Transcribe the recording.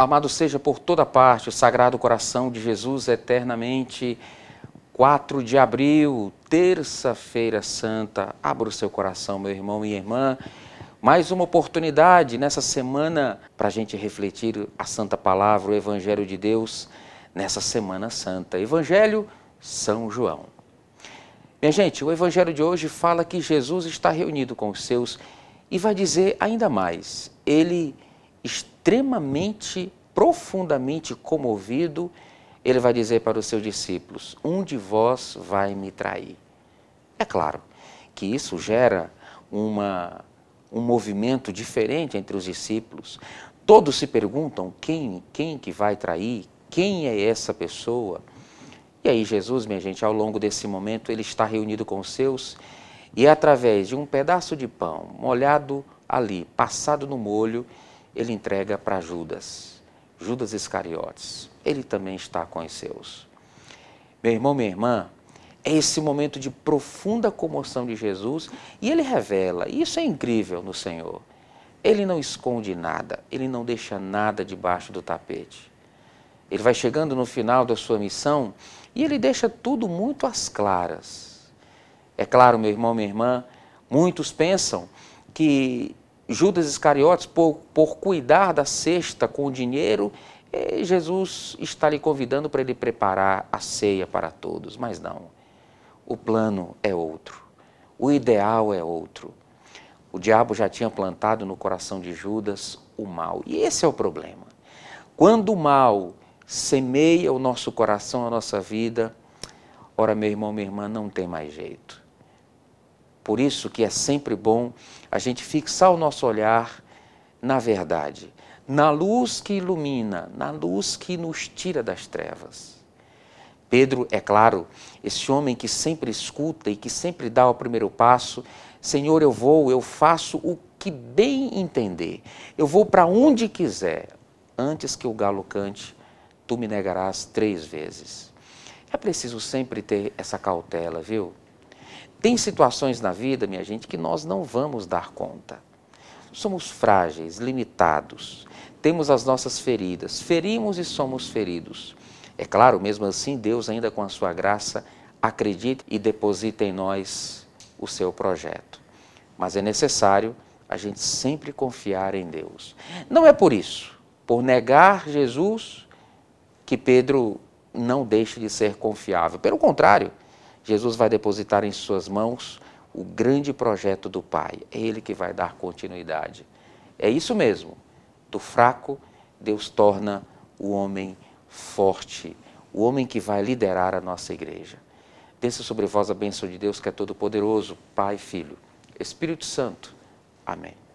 Amado seja por toda parte o Sagrado Coração de Jesus eternamente. 4 de abril, terça-feira santa. Abra o seu coração, meu irmão e irmã. Mais uma oportunidade nessa semana para a gente refletir a Santa Palavra, o Evangelho de Deus, nessa Semana Santa. Evangelho São João. Minha gente, o Evangelho de hoje fala que Jesus está reunido com os seus e vai dizer ainda mais: Ele está extremamente, profundamente comovido, ele vai dizer para os seus discípulos: Um de vós vai me trair. É claro que isso gera uma, um movimento diferente entre os discípulos. Todos se perguntam quem, quem que vai trair, quem é essa pessoa. E aí Jesus, minha gente, ao longo desse momento, ele está reunido com os seus e através de um pedaço de pão molhado ali, passado no molho, ele entrega para Judas, Judas Iscariotes. Ele também está com os seus. Meu irmão, minha irmã, é esse momento de profunda comoção de Jesus e ele revela, e isso é incrível no Senhor. Ele não esconde nada, ele não deixa nada debaixo do tapete. Ele vai chegando no final da sua missão e ele deixa tudo muito às claras. É claro, meu irmão, minha irmã, muitos pensam que Judas Iscariotes, por, por cuidar da cesta com o dinheiro, Jesus está lhe convidando para ele preparar a ceia para todos, mas não. O plano é outro. O ideal é outro. O diabo já tinha plantado no coração de Judas o mal. E esse é o problema. Quando o mal semeia o nosso coração, a nossa vida, ora, meu irmão, minha irmã, não tem mais jeito. Por isso que é sempre bom a gente fixar o nosso olhar na verdade, na luz que ilumina, na luz que nos tira das trevas. Pedro, é claro, esse homem que sempre escuta e que sempre dá o primeiro passo, Senhor, eu vou, eu faço o que bem entender, eu vou para onde quiser, antes que o galo cante, tu me negarás três vezes. É preciso sempre ter essa cautela, viu? Tem situações na vida, minha gente, que nós não vamos dar conta. Somos frágeis, limitados, temos as nossas feridas, ferimos e somos feridos. É claro, mesmo assim, Deus, ainda com a sua graça, acredita e deposita em nós o seu projeto. Mas é necessário a gente sempre confiar em Deus. Não é por isso, por negar Jesus, que Pedro não deixa de ser confiável. Pelo contrário, Jesus vai depositar em suas mãos o grande projeto do Pai. É Ele que vai dar continuidade. É isso mesmo. Do fraco, Deus torna o homem forte, o homem que vai liderar a nossa igreja. Desça sobre vós a bênção de Deus, que é todo-poderoso, Pai, Filho, Espírito Santo. Amém.